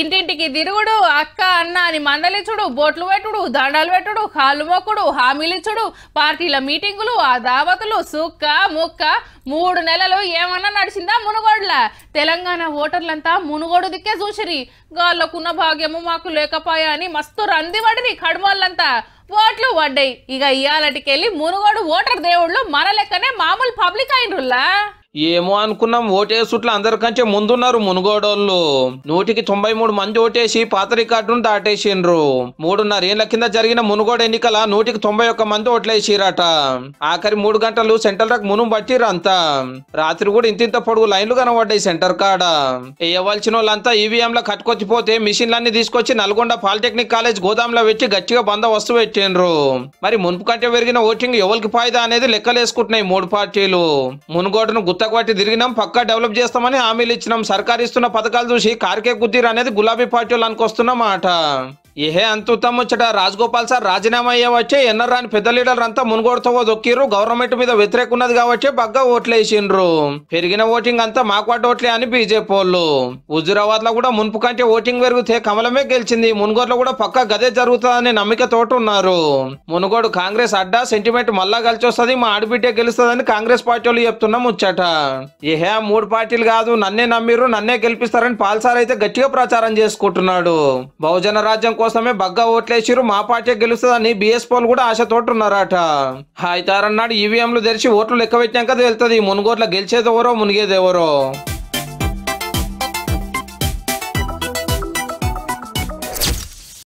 ఇంటింటికి తిరుగుడు అక్క అన్న అని మందలించుడు బోట్లు పెట్టుడు దండాలు పెట్టుడు కాళ్ళు మొక్కుడు హామీలిచ్చుడు పార్టీల మీటింగులు ఆ దావతులు సుక్క ముక్క మూడు నెలలు ఏమన్నా నడిచిందా మునుగోడుల తెలంగాణ ఓటర్లంతా మునుగోడు దిక్కే చూసిరి గాళ్ళకున్న భాగ్యము మాకు లేకపోయా అని మస్తు రంది పడిరి కడుమోళ్ళంతా ఓట్లు పడ్డాయి ఇక ఇయాలటికెళ్ళి మునుగోడు ఓటర్ దేవుళ్ళు మన లెక్కనే మామూలు పబ్లిక్ అయినరులా ఏమో అనుకున్నాం ఓటేసుట్లు అందరికంటే ముందున్నారు మునుగోడోళ్ళు నూటికి తొంభై మూడు మంది ఓటేసి పాత రికార్డును దాటేసిండ్రు మూడున్నర ఏళ్ల కింద జరిగిన మునుగోడు ఎన్నికల నూటికి తొంభై ఒక్క మంది ఓట్లేసిరట ఆఖరి మూడు గంటలు సెంటర్ రకు మునుగు పట్టిరంతా రాత్రి కూడా ఇంతింత పొడుగు లైన్లు కనబడ్డాయి సెంటర్ కాడ వేయవలసిన వాళ్ళంతా ఈవీఎంల కట్టుకొచ్చిపోతే మిషన్లన్నీ తీసుకొచ్చి నల్గొండ పాలిటెక్నిక్ కాలేజ్ గోదాంలో పెట్టి గట్టిగా బందోబస్తు పెట్టిండ్రు మరి మునుపు కంటే పెరిగిన ఓటింగ్ ఎవరికి ఫాయిదా అనేది లెక్కలేసుకుంటున్నాయి మూడు పార్టీలు మునుగోడును గుత్తకు తిరిగినాం పక్కా డెవలప్ చేస్తామని హామీలు ఇచ్చినాం సర్కారు ఇస్తున్న పథకాలు చూసి కార్కే గుద్దీరు అనేది గులాబీ పార్టీ వాళ్ళు అనుకొస్తున్నమాట ఇహే అంతుతం ముచ్చట రాజగోపాల్ సార్ రాజీనామా అయ్యవచ్చే ఎన్ఆర్ రాని పెద్ద లీడర్ అంతా మునుగోడుతో దొక్కిర్రు గవర్నమెంట్ మీద వ్యతిరేక ఉన్నది కాబట్టి బగ్గా ఓట్లేసిండ్రు పెరిగిన ఓటింగ్ అంతా మాక్వాట్ ఓట్లే అని బీజేపీ వాళ్ళు హుజురాబాద్ లో కూడా మున్పు కంటే ఓటింగ్ పెరిగితే కమలమే గెలిచింది మునుగోడులో కూడా పక్క గదే జరుగుతుందనే తోటి ఉన్నారు మునుగోడు కాంగ్రెస్ అడ్డా సెంటిమెంట్ మళ్ళా కలిసి వస్తుంది మా ఆడబిడ్డే గెలుస్తుందని కాంగ్రెస్ పార్టీ వాళ్ళు చెప్తున్నా ముచ్చట ఇహే మూడు పార్టీలు కాదు నన్నే నమ్మిర్రు నన్నే గెలిపిస్తారని పాల్సార్ అయితే గట్టిగా ప్రచారం చేసుకుంటున్నాడు బహుజన రాజ్యం కోసం కోసమే బగ్గా ఓట్లేసిరు మా పార్టీ గెలుస్తుందని బీఎస్ పోల్ కూడా ఆశతోటి ఉన్నారట హాయితారన్నాడు ఈవీఎంలు తెరిచి ఓట్లు లెక్క పెట్టాక తెలుస్తుంది మునుగోట్ల గెలిచేదెవరో మునిగేదెవరో